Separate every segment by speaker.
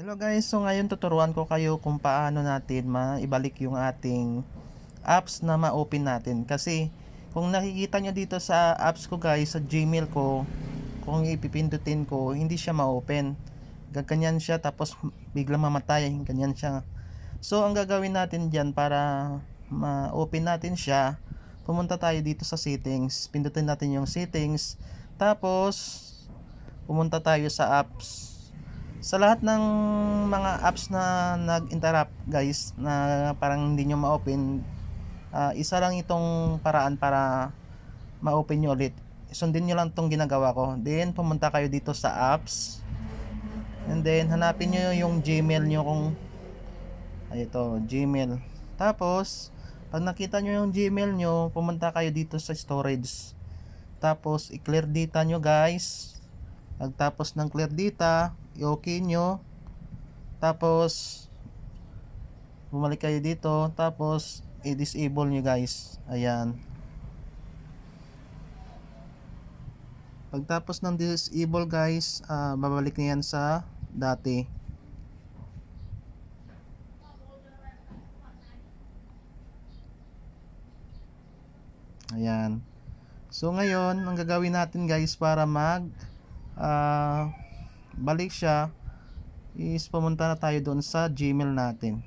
Speaker 1: Hello guys, so ngayon tuturuan ko kayo kung paano natin maibalik yung ating apps na ma-open natin. Kasi kung nakikita nyo dito sa apps ko guys, sa Gmail ko, kung ipipindutin ko, hindi siya ma-open. Ganyan siya tapos biglang mamatay, ganyan siya. So ang gagawin natin dyan para ma-open natin siya, pumunta tayo dito sa settings, pindutin natin yung settings, tapos pumunta tayo sa apps sa lahat ng mga apps na nag-interrupt guys na parang hindi nyo ma-open uh, isa lang itong paraan para ma-open nyo ulit sundin nyo lang itong ginagawa ko then pumunta kayo dito sa apps and then hanapin nyo yung gmail nyo kung ay ah, ito gmail tapos pag nakita nyo yung gmail nyo pumunta kayo dito sa storage tapos i-clear data nyo guys pagtapos ng clear data i-okay nyo tapos bumalik kayo dito tapos i-disable nyo guys ayan pagtapos ng disable guys uh, babalik na yan sa dati ayan so ngayon ang gagawin natin guys para mag uh, balik siya is pumunta na tayo doon sa gmail natin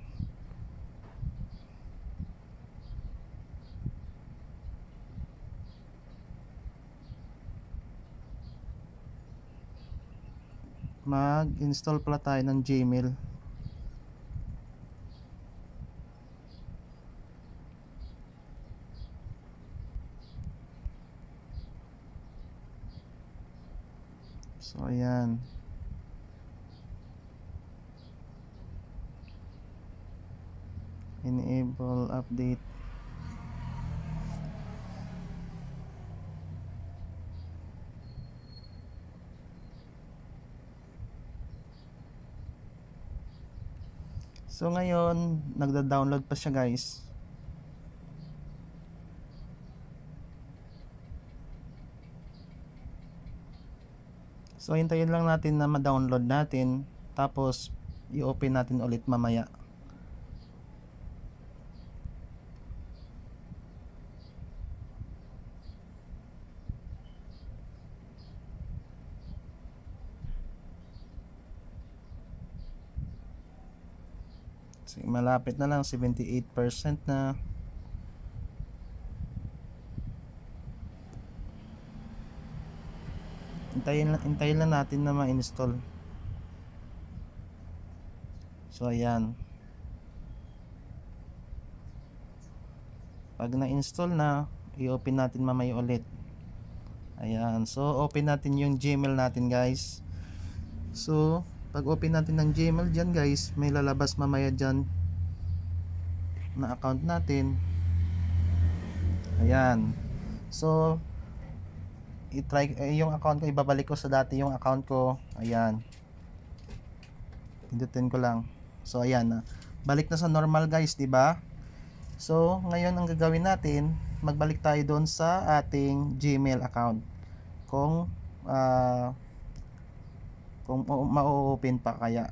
Speaker 1: mag install pala tayo ng gmail so ayan enable update So ngayon, nagda-download pa siya guys. So hintayin lang natin na ma-download natin tapos i-open natin ulit mamaya. malapit na lang 78% na intayin, intayin lang natin na ma-install so ayan pag na-install na i-open natin mamaya ulit ayan so open natin yung gmail natin guys so pag open natin ng gmail dyan guys may lalabas mamaya dyan na account natin ayan so i-try eh, yung account ko ibabalik ko sa dati yung account ko ayan pindutin ko lang so ayan na balik na sa normal guys di ba so ngayon ang gagawin natin magbalik tayo doon sa ating gmail account kung uh, kung ma-open pa kaya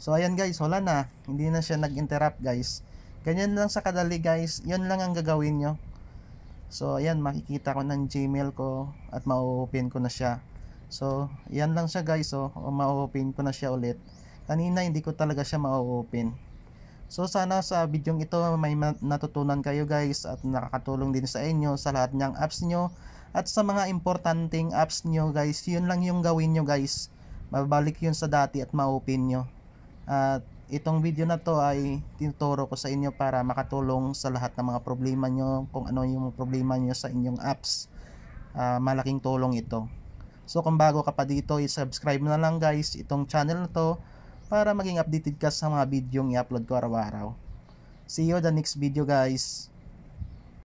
Speaker 1: so ayan guys wala na hindi na siya nag-interrupt guys ganyan lang sa kadali guys yun lang ang gagawin nyo so ayan makikita ko ng gmail ko at ma-open ko na siya so yan lang siya guys so oh. ma-open ko na siya ulit kanina hindi ko talaga siya ma-open so sana sa video ito may natutunan kayo guys at nakakatulong din sa inyo sa lahat ng apps nyo at sa mga importanteng apps nyo guys, yun lang yung gawin nyo guys. Mabalik yun sa dati at ma-open nyo. At itong video na to ay tinuturo ko sa inyo para makatulong sa lahat ng mga problema nyo, kung ano yung problema nyo sa inyong apps. Uh, malaking tulong ito. So kung bago ka pa dito, i-subscribe na lang guys itong channel na to para maging updated ka sa mga video yung i-upload ko araw-araw. See you the next video guys.